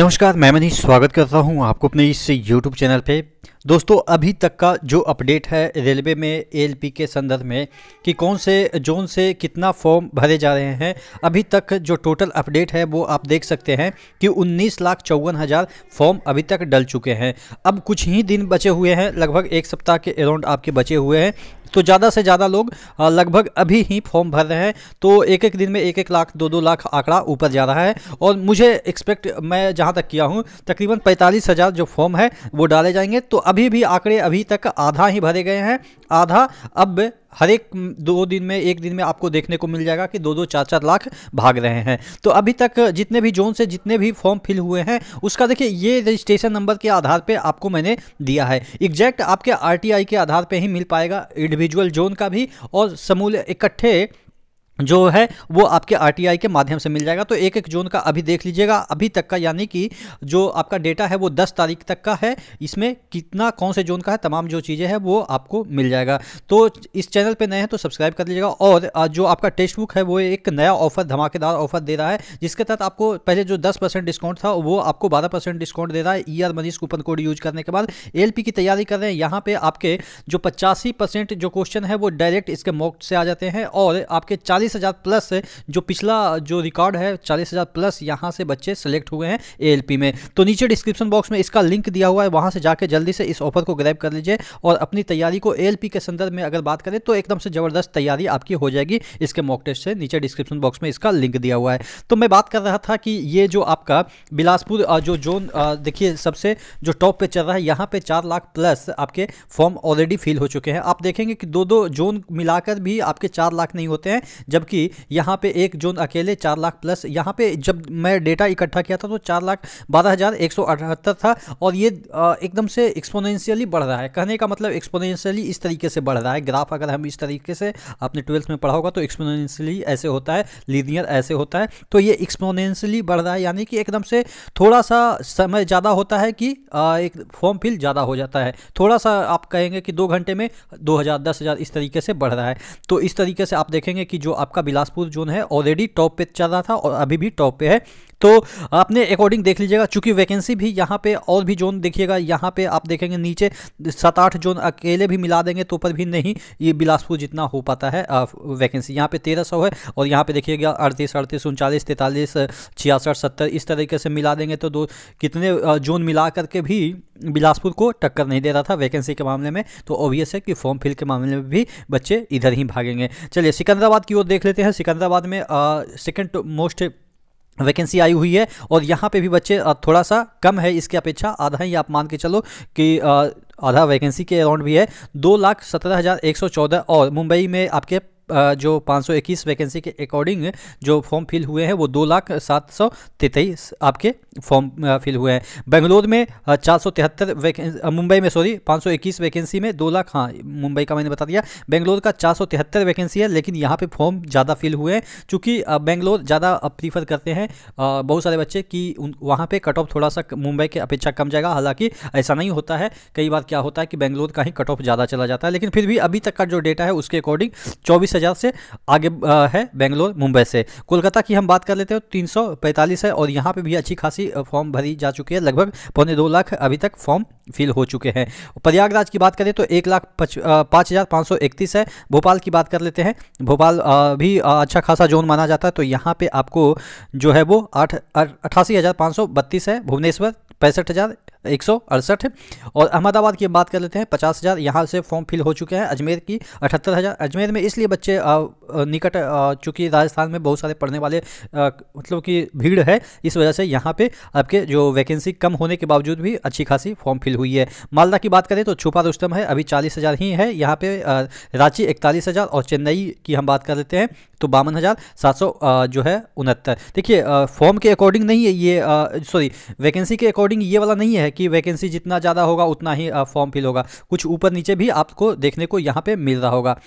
नमस्कार मैं मनीष स्वागत करता हूं आपको अपने इस यूट्यूब चैनल पे दोस्तों अभी तक का जो अपडेट है रेलवे में एलपी के संदर्भ में कि कौन से जोन से कितना फॉर्म भरे जा रहे हैं अभी तक जो टोटल अपडेट है वो आप देख सकते हैं कि उन्नीस लाख चौवन हज़ार फॉर्म अभी तक डल चुके हैं अब कुछ ही दिन बचे हुए हैं लगभग एक सप्ताह के अराउंड आपके बचे हुए हैं तो ज़्यादा से ज़्यादा लोग लगभग अभी ही फॉर्म भर रहे हैं तो एक एक दिन में एक एक लाख दो दो लाख आंकड़ा ऊपर जा रहा है और मुझे एक्सपेक्ट मैं जहाँ तक किया हूँ तकरीबन पैंतालीस हज़ार जो फॉर्म है वो डाले जाएंगे तो अभी भी आंकड़े अभी तक आधा ही भरे गए हैं आधा अब हर एक दो दिन में एक दिन में आपको देखने को मिल जाएगा कि दो दो चार चार लाख भाग रहे हैं तो अभी तक जितने भी जोन से जितने भी फॉर्म फिल हुए हैं उसका देखिए ये रजिस्ट्रेशन नंबर के आधार पे आपको मैंने दिया है एग्जैक्ट आपके आरटीआई के आधार पे ही मिल पाएगा इंडिविजुअल जोन का भी और समूल इकट्ठे जो है वो आपके आरटीआई के माध्यम से मिल जाएगा तो एक एक जोन का अभी देख लीजिएगा अभी तक का यानी कि जो आपका डेटा है वो 10 तारीख तक का है इसमें कितना कौन से जोन का है तमाम जो चीज़ें हैं वो आपको मिल जाएगा तो इस चैनल पे नए हैं तो सब्सक्राइब कर लीजिएगा और जो आपका टेक्स्ट बुक है वो एक नया ऑफर धमाकेदार ऑफर दे रहा है जिसके तहत आपको पहले जो दस डिस्काउंट था वो आपको बारह डिस्काउंट दे रहा है E R Manish coupon code use करने के बाद एल की तैयारी कर रहे हैं यहाँ पर आपके जो पचासी जो क्वेश्चन है वो डायरेक्ट इसके मॉक से आ जाते हैं और आपके चालीस चालीस हज़ार प्लस जो पिछला जो रिकॉर्ड है चालीस हज़ार प्लस यहाँ से बच्चे सेलेक्ट हुए हैं ए में तो नीचे डिस्क्रिप्शन बॉक्स में इसका लिंक दिया हुआ है वहाँ से जाकर जल्दी से इस ऑफर को ग्रैब कर लीजिए और अपनी तैयारी को ए के संदर्भ में अगर बात करें तो एकदम से ज़बरदस्त तैयारी आपकी हो जाएगी इसके मॉक टेस्ट से नीचे डिस्क्रिप्शन बॉक्स में इसका लिंक दिया हुआ है तो मैं बात कर रहा था कि ये जो आपका बिलासपुर जो जोन देखिए सबसे जो टॉप पे चल रहा है यहाँ पे चार लाख प्लस आपके फॉर्म ऑलरेडी फिल हो चुके हैं आप देखेंगे कि दो दो जोन मिलाकर भी आपके चार लाख नहीं होते हैं जब जबकि यहाँ पे एक जोन अकेले चार लाख प्लस यहाँ पे जब मैं डेटा इकट्ठा किया था तो चार लाख बारह हज़ार एक सौ अठहत्तर था और ये एकदम से एक्सपोनेंशियली बढ़ रहा है कहने का मतलब एक्सपोनेंशियली इस तरीके से बढ़ रहा है ग्राफ अगर हम इस तरीके से अपने ट्वेल्थ में पढ़ा होगा तो एक्सपोनेंशियली ऐसे होता है लीनियर ऐसे होता है तो ये एक्सपोनेंशियली बढ़ रहा है यानी कि एकदम से थोड़ा सा समय ज़्यादा होता है कि एक फॉर्म फिल ज़्यादा हो जाता है थोड़ा सा आप कहेंगे कि दो घंटे में दो हज़ार दस हज़ार इस तरीके से बढ़ रहा है तो इस तरीके से आप देखेंगे कि जो आप आपका बिलासपुर जोन है ऑलरेडी टॉप पे चल रहा था और अभी भी टॉप पे है तो आपने अकॉर्डिंग देख लीजिएगा चूंकि वैकेंसी भी यहाँ पे और भी जोन देखिएगा यहाँ पे आप देखेंगे नीचे सात आठ जोन अकेले भी मिला देंगे तो पर भी नहीं ये बिलासपुर जितना हो पाता है वैकेंसी यहाँ पे तेरह सौ है और यहाँ पे देखिएगा अड़तीस अड़तीस उनचालीस तैंतालीस छियासठ सत्तर इस तरीके से मिला देंगे तो दो कितने जोन मिला करके भी बिलासपुर को टक्कर नहीं दे रहा था वैकेंसी के मामले में तो ऑब्वियस है कि फॉर्म फिल के मामले में भी बच्चे इधर ही भागेंगे चलिए सिकंदराबाद की ओर देख देख लेते हैं सिकंदराबाद में सेकेंड मोस्ट वैकेंसी आई हुई है और यहाँ पे भी बच्चे थोड़ा सा कम है इसकी अपेक्षा आधा ही आप मान के चलो कि आधा वैकेंसी के अराउंड भी है दो लाख सत्रह हज़ार एक सौ चौदह और मुंबई में आपके जो पाँच वैकेंसी के अकॉर्डिंग जो फॉर्म फिल हुए हैं वो दो लाख सात सौ तेतीस आपके फॉर्म फिल हुए हैं बेंगलोर में चार सौ तिहत्तर मुंबई में सॉरी 521 वैकेंसी में दो लाख हाँ मुंबई का मैंने बता दिया बेंगलोर का चार सौ तिहत्तर वैकेंसी है लेकिन यहाँ पे फॉर्म ज़्यादा फिल हुए हैं चूँकि बेंगलोर ज़्यादा प्रीफर करते हैं बहुत सारे बच्चे कि वहाँ पर कट ऑफ थोड़ा सा मुंबई के अपेक्षा कम जाएगा हालाँकि ऐसा नहीं होता है कई बार क्या होता है कि बेंगलोर का ही कट ऑफ ज़्यादा चला जाता है लेकिन फिर भी अभी तक का जो डेटा है उसके अकॉर्डिंग चौबीस हज़ार से आगे है बेंगलोर मुंबई से कोलकाता की हम बात कर लेते हैं तीन है और यहाँ पर भी अच्छी खासी फॉर्म भरी जा चुकी है लगभग पौने दो लाख अभी तक फॉर्म फिल हो चुके हैं प्रयागराज की बात करें तो एक लाख पाँच हज़ार पाँच सौ इकतीस है भोपाल की बात कर लेते हैं भोपाल भी अच्छा खासा जोन माना जाता है तो यहाँ पे आपको जो है वो आठ अठासी हज़ार पाँच सौ बत्तीस है भुवनेश्वर पैंसठ हज़ार एक सौ अड़सठ और अहमदाबाद की बात कर लेते हैं पचास हज़ार यहाँ से फॉर्म फिल हो चुके हैं अजमेर की अठहत्तर हज़ार अजमेर में इसलिए बच्चे निकट चूँकि राजस्थान में बहुत सारे पढ़ने वाले मतलब कि भीड़ है इस वजह से यहाँ पे आपके जो वैकेंसी कम होने के बावजूद भी अच्छी खासी फॉर्म फिल हुई है मालदा की बात करें तो छुपा रुस्तम है अभी चालीस हज़ार ही है यहाँ पर रांची इकतालीस हज़ार और चेन्नई की हम बात कर लेते हैं तो बावन हज़ार सात सौ जो है उनहत्तर देखिए फॉर्म के अकॉर्डिंग नहीं है ये सॉरी वैकेंसी के अकॉर्डिंग ये वाला नहीं है है कि वैकेंसी जितना ज़्यादा होगा उतना ही फॉर्म फिल होगा कुछ ऊपर नीचे भी आपको देखने को यहाँ पर मिल रहा होगा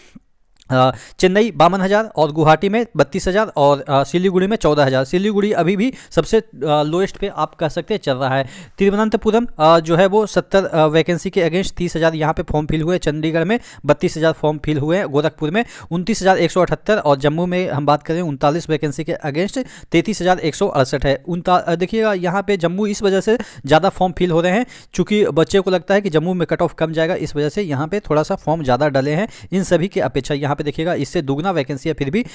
चेन्नई बावन हज़ार और गुवाहाटी में बत्तीस हज़ार और सिलीगुड़ी में चौदह हज़ार सिलीगुड़ी अभी भी सबसे लोएस्ट पे आप कह सकते हैं चल रहा है तिरुवनंतपुरम जो है वो सत्तर वैकेंसी के अगेंस्ट तीस हज़ार यहाँ पर फॉर्म फिल हुए चंडीगढ़ में बत्तीस हज़ार फॉर्म फिल हुए हैं गोरखपुर में उनतीस हज़ार एक सौ अठहत्तर और जम्मू में हम बात करें उनतालीस वैकेंसी के अगेंस्ट तैंतीस हज़ार एक सौ अड़सठ है उनता देखिएगा यहाँ पर जम्मू इस वजह से ज़्यादा फॉर्म फिल हो रहे हैं चूँकि बच्चे को लगता है कि जम्मू में कट ऑफ कम जाएगा इस वजह से यहाँ पर थोड़ा सा फॉर्म ज़्यादा डले हैं इन सभी की अपेक्षा यहाँ पे देखिएगा इससे दुगना वैकेंसी है फिर भी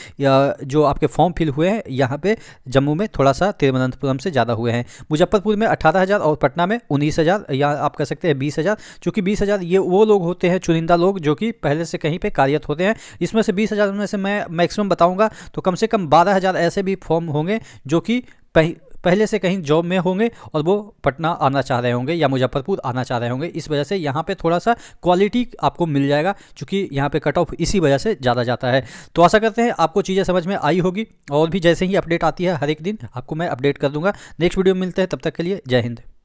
जो आपके फॉर्म फिल हुए हैं यहाँ पे जम्मू में थोड़ा सा तिरुवनंतपुरम से ज़्यादा हुए हैं मुजफ्फरपुर में अठारह हज़ार और पटना में उन्नीस हज़ार या आप कह सकते हैं बीस हज़ार चूँकि बीस हज़ार ये वो लोग होते हैं चुनिंदा लोग जो कि पहले से कहीं पर कार्यरत होते हैं इसमें से बीस हज़ार में से मैं मैक्सिमम बताऊँगा तो कम से कम बारह हज़ार ऐसे भी फॉर्म होंगे जो कि पहले से कहीं जॉब में होंगे और वो पटना आना चाह रहे होंगे या मुजफ्फरपुर आना चाह रहे होंगे इस वजह से यहाँ पर थोड़ा सा क्वालिटी आपको मिल जाएगा चूँकि यहाँ पर कट ऑफ इसी वजह से ज़्यादा जाता है तो आशा करते हैं आपको चीज़ें समझ में आई होगी और भी जैसे ही अपडेट आती है हर एक दिन आपको मैं अपडेट कर दूँगा नेक्स्ट वीडियो में मिलते हैं तब तक के लिए जय हिंद